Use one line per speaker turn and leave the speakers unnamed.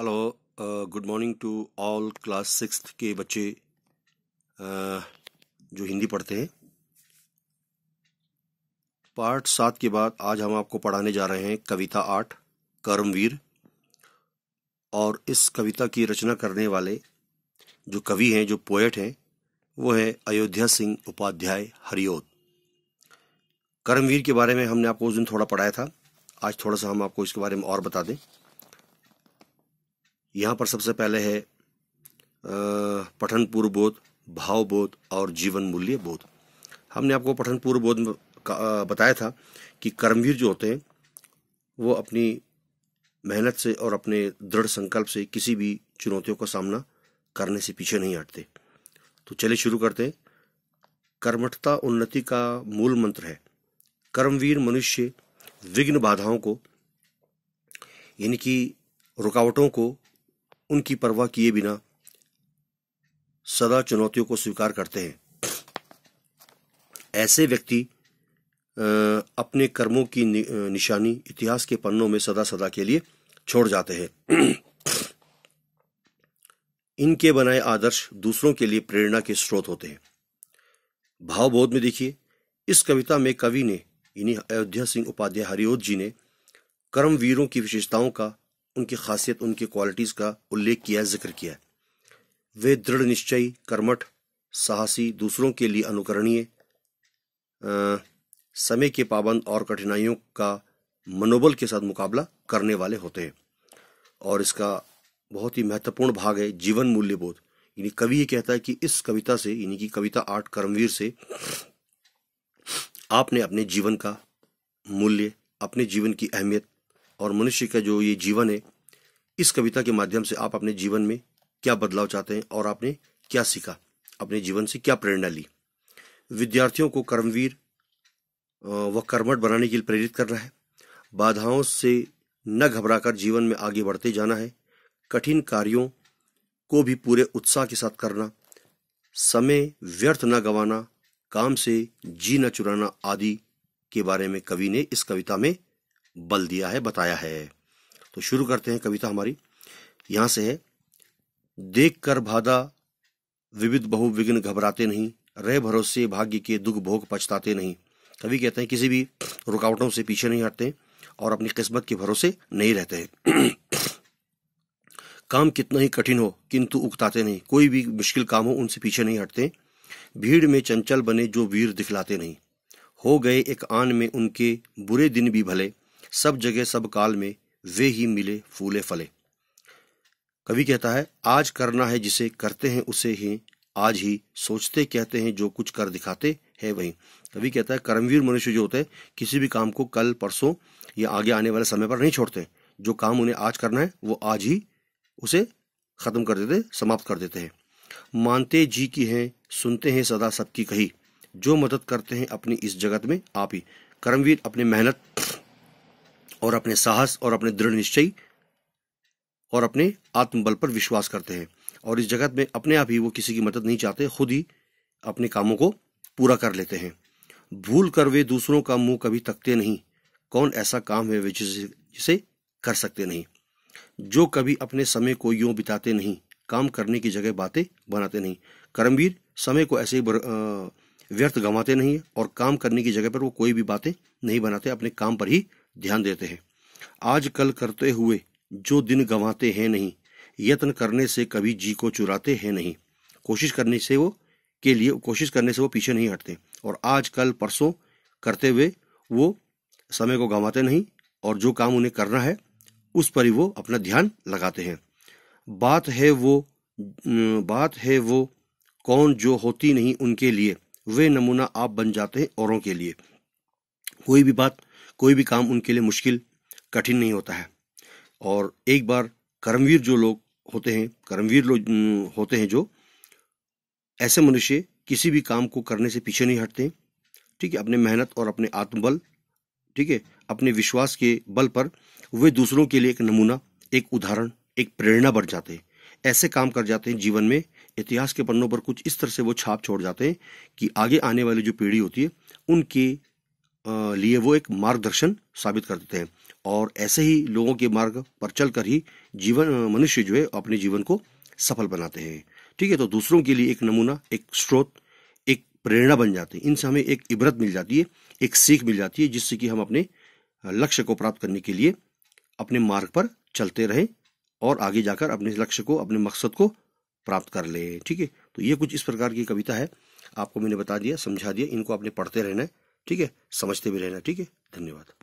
hello good morning to all class six के बच्चे uh, जो हिंदी पढ़ते हैं पार्ट सात के बाद आज हम आपको पढ़ाने जा रहे हैं कविता आठ कर्मवीर और इस कविता की रचना करने वाले जो कवि हैं जो पोएट हैं वो है अयोध्या सिंह उपाध्याय हरिओद कर्मवीर के बारे में हमने आपको उस दिन थोड़ा पढ़ाया था आज थोड़ा सा हम आपको इसके बारे में और बता दें यहाँ पर सबसे पहले है पठन पूर्व बोध भाव बोध और जीवन मूल्य बोध हमने आपको पठन पूर्व बोध बताया था कि कर्मवीर जो होते हैं वो अपनी मेहनत से और अपने दृढ़ संकल्प से किसी भी चुनौतियों का सामना करने से पीछे नहीं हटते तो चलिए शुरू करते हैं कर्मठता उन्नति का मूल मंत्र है कर्मवीर मनुष्य विघ्न बाधाओं को यानी कि रुकावटों को उनकी परवाह किए बिना सदा चुनौतियों को स्वीकार करते हैं ऐसे व्यक्ति अपने कर्मों की निशानी इतिहास के पन्नों में सदा सदा के लिए छोड़ जाते हैं इनके बनाए आदर्श दूसरों के लिए प्रेरणा के स्रोत होते हैं भावबोध में देखिए इस कविता में कवि ने इन्हीं अयोध्या सिंह उपाध्याय हरिओत जी ने कर्मवीरों की विशेषताओं का उनकी खासियत उनकी क्वालिटीज़ का उल्लेख किया जिक्र किया वे दृढ़ निश्चय कर्मठ साहसी दूसरों के लिए अनुकरणीय समय के पाबंद और कठिनाइयों का मनोबल के साथ मुकाबला करने वाले होते हैं और इसका बहुत ही महत्वपूर्ण भाग है जीवन मूल्य बोध यानी कवि ये कहता है कि इस कविता से यानी कि कविता आर्ट कर्मवीर से आपने अपने जीवन का मूल्य अपने जीवन की अहमियत और मनुष्य का जो ये जीवन है इस कविता के माध्यम से आप अपने जीवन में क्या बदलाव चाहते हैं और आपने क्या सीखा अपने जीवन से क्या प्रेरणा ली विद्यार्थियों को कर्मवीर व कर्मठ बनाने के लिए प्रेरित कर रहा है बाधाओं से न घबराकर जीवन में आगे बढ़ते जाना है कठिन कार्यों को भी पूरे उत्साह के साथ करना समय व्यर्थ न गंवाना काम से जी न चुराना आदि के बारे में कवि ने इस कविता में बल दिया है बताया है तो शुरू करते हैं कविता हमारी यहां से है देख कर भादा विविध बहु विघ्न घबराते नहीं रह भरोसे भाग्य के दुख भोग पछताते नहीं कवि कहते हैं किसी भी रुकावटों से पीछे नहीं हटते और अपनी किस्मत के भरोसे नहीं रहते हैं काम कितना ही कठिन हो किंतु उकताते नहीं कोई भी मुश्किल काम हो उनसे पीछे नहीं हटते भीड़ में चंचल बने जो वीर दिखलाते नहीं हो गए एक आन में उनके बुरे दिन भी भले सब जगह सब काल में वे ही मिले फूले फले कवि कहता है आज करना है जिसे करते हैं उसे ही आज ही सोचते कहते हैं जो कुछ कर दिखाते हैं वही कवि कहता है कर्मवीर मनुष्य जो होते हैं किसी भी काम को कल परसों या आगे आने वाले समय पर नहीं छोड़ते जो काम उन्हें आज करना है वो आज ही उसे ख़त्म कर देते समाप्त कर देते हैं मानते जी की हैं सुनते हैं सदा सबकी कही जो मदद करते हैं अपनी इस जगत में आप ही कर्मवीर अपनी मेहनत और अपने साहस और अपने दृढ़ निश्चय और अपने आत्मबल पर विश्वास करते हैं और इस जगत में अपने आप ही वो किसी की मदद नहीं चाहते खुद ही अपने कामों को पूरा कर लेते हैं भूल कर वे दूसरों का मुंह कभी तकते नहीं कौन ऐसा काम है वे जिसे जिसे कर सकते नहीं जो कभी अपने समय को यूं बिताते नहीं काम करने की जगह बातें बनाते नहीं कर्मवीर समय को ऐसे ही व्यर्थ गंवाते नहीं और काम करने की जगह पर वो कोई भी बातें नहीं बनाते अपने काम पर ही ध्यान देते हैं आज कल करते हुए जो दिन गंवाते हैं नहीं यत्न करने से कभी जी को चुराते हैं नहीं कोशिश करने से वो के लिए कोशिश करने से वो पीछे नहीं हटते और आज कल परसों करते हुए वो समय को गंवाते नहीं और जो काम उन्हें करना है उस पर ही वो अपना ध्यान लगाते हैं बात है वो बात है वो कौन जो होती नहीं उनके लिए वे नमूना आप बन जाते हैं औरों के लिए कोई भी बात कोई भी काम उनके लिए मुश्किल कठिन नहीं होता है और एक बार कर्मवीर जो लोग होते हैं कर्मवीर लोग होते हैं जो ऐसे मनुष्य किसी भी काम को करने से पीछे नहीं हटते ठीक है अपने मेहनत और अपने आत्मबल ठीक है अपने विश्वास के बल पर वे दूसरों के लिए एक नमूना एक उदाहरण एक प्रेरणा बन जाते हैं ऐसे काम कर जाते हैं जीवन में इतिहास के पन्नों पर कुछ इस तरह से वो छाप छोड़ जाते हैं कि आगे आने वाली जो पीढ़ी होती है उनके लिए वो एक मार्गदर्शन साबित कर देते हैं और ऐसे ही लोगों के मार्ग पर चलकर ही जीवन मनुष्य जो है अपने जीवन को सफल बनाते हैं ठीक है तो दूसरों के लिए एक नमूना एक स्रोत एक प्रेरणा बन जाते हैं इनसे हमें एक इबरत मिल जाती है एक सीख मिल जाती है जिससे कि हम अपने लक्ष्य को प्राप्त करने के लिए अपने मार्ग पर चलते रहें और आगे जाकर अपने लक्ष्य को अपने मकसद को प्राप्त कर लें ठीक है तो ये कुछ इस प्रकार की कविता है आपको मैंने बता दिया समझा दिया इनको आपने पढ़ते रहना है ठीक है समझते भी रहना ठीक है धन्यवाद